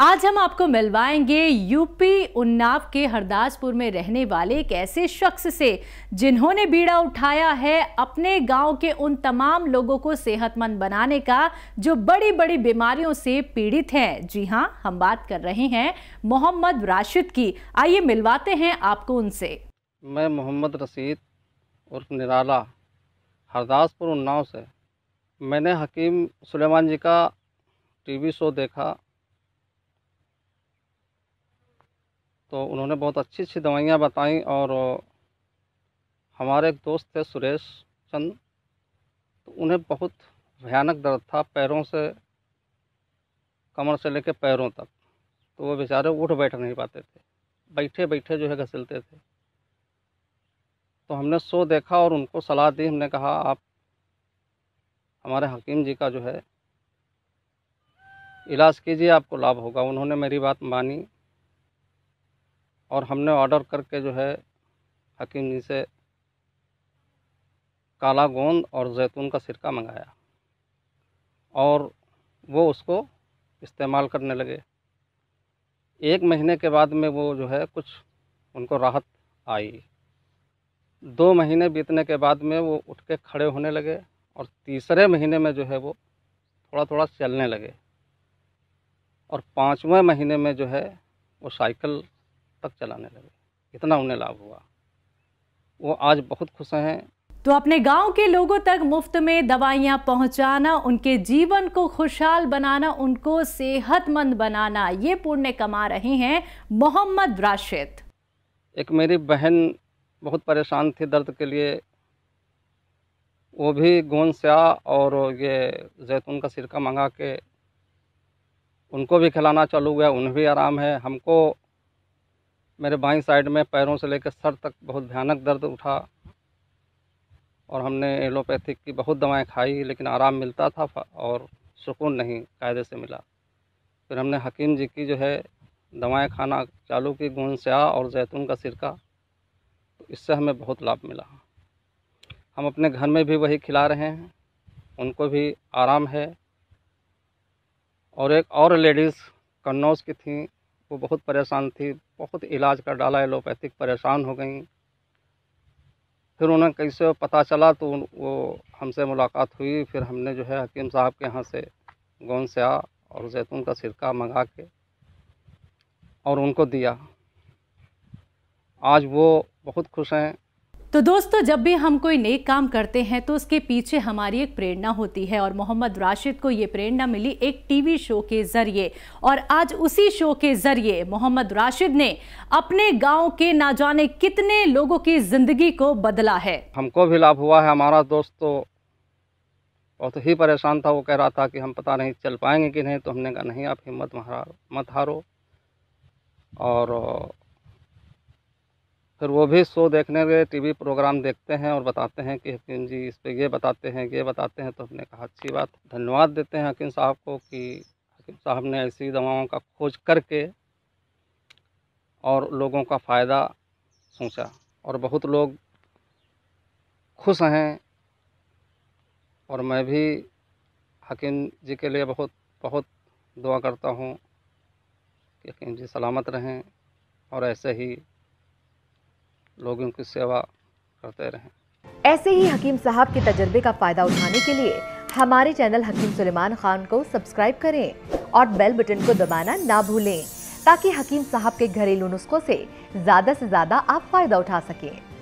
आज हम आपको मिलवाएंगे यूपी उन्नाव के हरदासपुर में रहने वाले एक ऐसे शख्स से जिन्होंने बीड़ा उठाया है अपने गांव के उन तमाम लोगों को सेहतमंद बनाने का जो बड़ी बड़ी बीमारियों से पीड़ित हैं जी हां हम बात कर रहे हैं मोहम्मद राशिद की आइए मिलवाते हैं आपको उनसे मैं मोहम्मद रशीद उर्फ निराला हरदासपुर उन्नाव से मैंने हकीम सलेमान जी का टी शो देखा तो उन्होंने बहुत अच्छी अच्छी दवाइयाँ बताई और हमारे एक दोस्त थे सुरेश चंद तो उन्हें बहुत भयानक दर्द था पैरों से कमर से लेकर पैरों तक तो वो बेचारे उठ बैठ नहीं पाते थे बैठे बैठे जो है घसलते थे तो हमने सो देखा और उनको सलाह दी हमने कहा आप हमारे हकीम जी का जो है इलाज कीजिए आपको लाभ होगा उन्होंने मेरी बात मानी और हमने ऑर्डर करके जो है हकीम जी से काला गोंद और जैतून का सिरका मंगाया और वो उसको इस्तेमाल करने लगे एक महीने के बाद में वो जो है कुछ उनको राहत आई दो महीने बीतने के बाद में वो उठ के खड़े होने लगे और तीसरे महीने में जो है वो थोड़ा थोड़ा चलने लगे और पाँचवें महीने में जो है वो साइकिल तक चलाने लगे इतना उन्हें लाभ हुआ वो आज बहुत खुश हैं तो अपने गांव के लोगों तक मुफ्त में दवाइयां पहुंचाना उनके जीवन को खुशहाल बनाना उनको सेहतमंद बनाना ये पुण्य कमा रहे हैं मोहम्मद राशिद एक मेरी बहन बहुत परेशान थी दर्द के लिए वो भी गोंद स्या और ये जैतून का सिरका मंगा के उनको भी खिलाना चालू हुआ उन्हें भी आराम है हमको मेरे बाई साइड में पैरों से लेकर सर तक बहुत भयानक दर्द उठा और हमने एलोपैथिक की बहुत दवाएं खाई लेकिन आराम मिलता था और सुकून नहीं कायदे से मिला फिर हमने हकीम जी की जो है दवाएं खाना चालू की स्या और जैतून का सिरका तो इससे हमें बहुत लाभ मिला हम अपने घर में भी वही खिला रहे हैं उनको भी आराम है और एक और लेडीज़ कन्नौज की थी वो बहुत परेशान थी बहुत इलाज कर डाला एलोपैथिक परेशान हो गई फिर उन्हें कैसे पता चला तो वो हमसे मुलाकात हुई फिर हमने जो है हकीम साहब के यहाँ से गौन से आ और जैतून का सिरका मंगा के और उनको दिया आज वो बहुत खुश हैं तो दोस्तों जब भी हम कोई नेक काम करते हैं तो उसके पीछे हमारी एक प्रेरणा होती है और मोहम्मद राशिद को ये प्रेरणा मिली एक टीवी शो के ज़रिए और आज उसी शो के ज़रिए मोहम्मद राशिद ने अपने गांव के ना जाने कितने लोगों की ज़िंदगी को बदला है हमको भी लाभ हुआ है हमारा दोस्त तो बहुत ही परेशान था वो कह रहा था कि हम पता नहीं चल पाएंगे कि नहीं तो हमने कहा नहीं आप हिम्मत मत हारो और फिर वो भी शो देखने गए टी वी प्रोग्राम देखते हैं और बताते हैं कि हकीम जी इस पर ये बताते हैं ये बताते हैं तो हमने कहा अच्छी बात धन्यवाद देते हैं हकीम साहब को कि हकीम साहब ने ऐसी दवाओं का खोज करके और लोगों का फ़ायदा सोचा और बहुत लोग खुश हैं और मैं भी हकीम जी के लिए बहुत बहुत दुआ करता हूँ कि हकीम जी सलामत रहें और ऐसे ही लोगों की सेवा करते रहें ऐसे ही हकीम साहब के तजर्बे का फ़ायदा उठाने के लिए हमारे चैनल हकीम सुलेमान खान को सब्सक्राइब करें और बेल बटन को दबाना ना भूलें ताकि हकीम साहब के घरेलू नुस्खों से ज़्यादा से ज़्यादा आप फ़ायदा उठा सकें